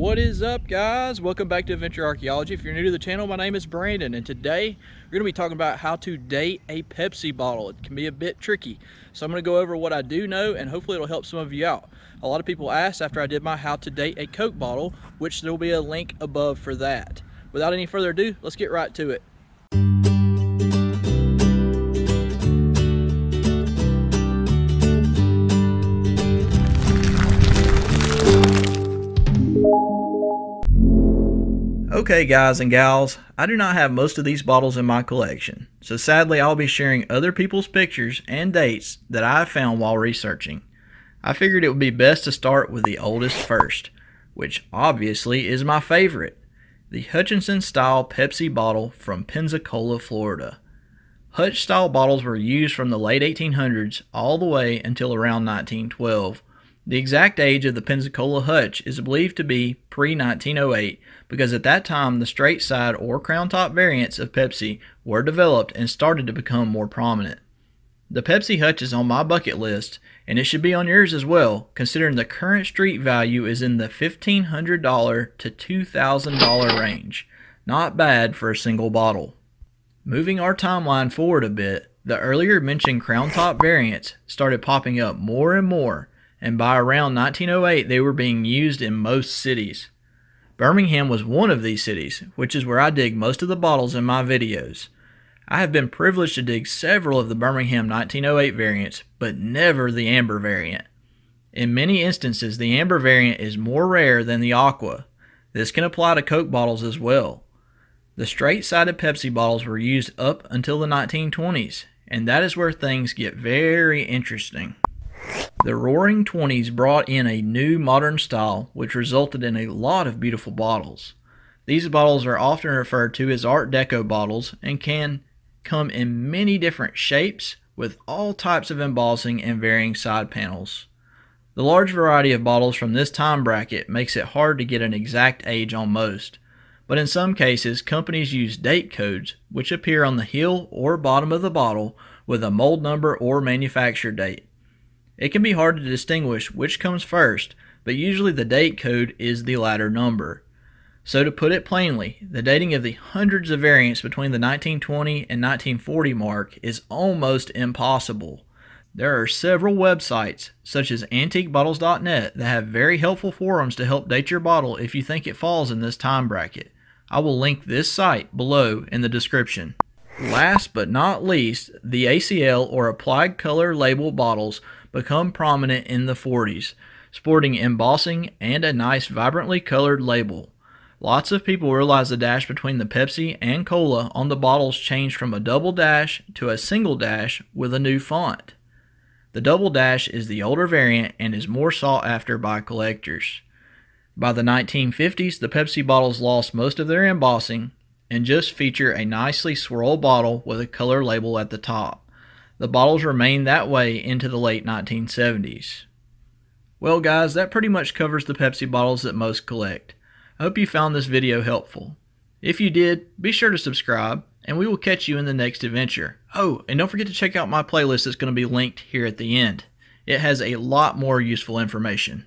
What is up guys? Welcome back to Adventure Archaeology. If you're new to the channel, my name is Brandon and today we're gonna be talking about how to date a Pepsi bottle. It can be a bit tricky. So I'm gonna go over what I do know and hopefully it'll help some of you out. A lot of people asked after I did my how to date a Coke bottle, which there'll be a link above for that. Without any further ado, let's get right to it. Okay guys and gals, I do not have most of these bottles in my collection, so sadly I'll be sharing other people's pictures and dates that I found while researching. I figured it would be best to start with the oldest first, which obviously is my favorite, the Hutchinson style Pepsi bottle from Pensacola, Florida. Hutch style bottles were used from the late 1800s all the way until around 1912 the exact age of the Pensacola hutch is believed to be pre 1908 because at that time the straight side or crown top variants of Pepsi were developed and started to become more prominent. The Pepsi hutch is on my bucket list and it should be on yours as well considering the current street value is in the $1,500 to $2,000 range. Not bad for a single bottle. Moving our timeline forward a bit, the earlier mentioned crown top variants started popping up more and more and by around 1908 they were being used in most cities. Birmingham was one of these cities, which is where I dig most of the bottles in my videos. I have been privileged to dig several of the Birmingham 1908 variants, but never the amber variant. In many instances, the amber variant is more rare than the aqua. This can apply to Coke bottles as well. The straight sided Pepsi bottles were used up until the 1920s, and that is where things get very interesting. The Roaring Twenties brought in a new modern style, which resulted in a lot of beautiful bottles. These bottles are often referred to as Art Deco bottles and can come in many different shapes with all types of embossing and varying side panels. The large variety of bottles from this time bracket makes it hard to get an exact age on most, but in some cases, companies use date codes, which appear on the heel or bottom of the bottle with a mold number or manufacture date. It can be hard to distinguish which comes first, but usually the date code is the latter number. So to put it plainly, the dating of the hundreds of variants between the 1920 and 1940 mark is almost impossible. There are several websites, such as antiquebottles.net, that have very helpful forums to help date your bottle if you think it falls in this time bracket. I will link this site below in the description. Last but not least, the ACL or applied color label bottles become prominent in the 40s, sporting embossing and a nice vibrantly colored label. Lots of people realize the dash between the Pepsi and Cola on the bottles changed from a double dash to a single dash with a new font. The double dash is the older variant and is more sought after by collectors. By the 1950s, the Pepsi bottles lost most of their embossing, and just feature a nicely swirled bottle with a color label at the top. The bottles remained that way into the late 1970s. Well guys, that pretty much covers the Pepsi bottles that most collect. I hope you found this video helpful. If you did, be sure to subscribe, and we will catch you in the next adventure. Oh, and don't forget to check out my playlist that's going to be linked here at the end. It has a lot more useful information.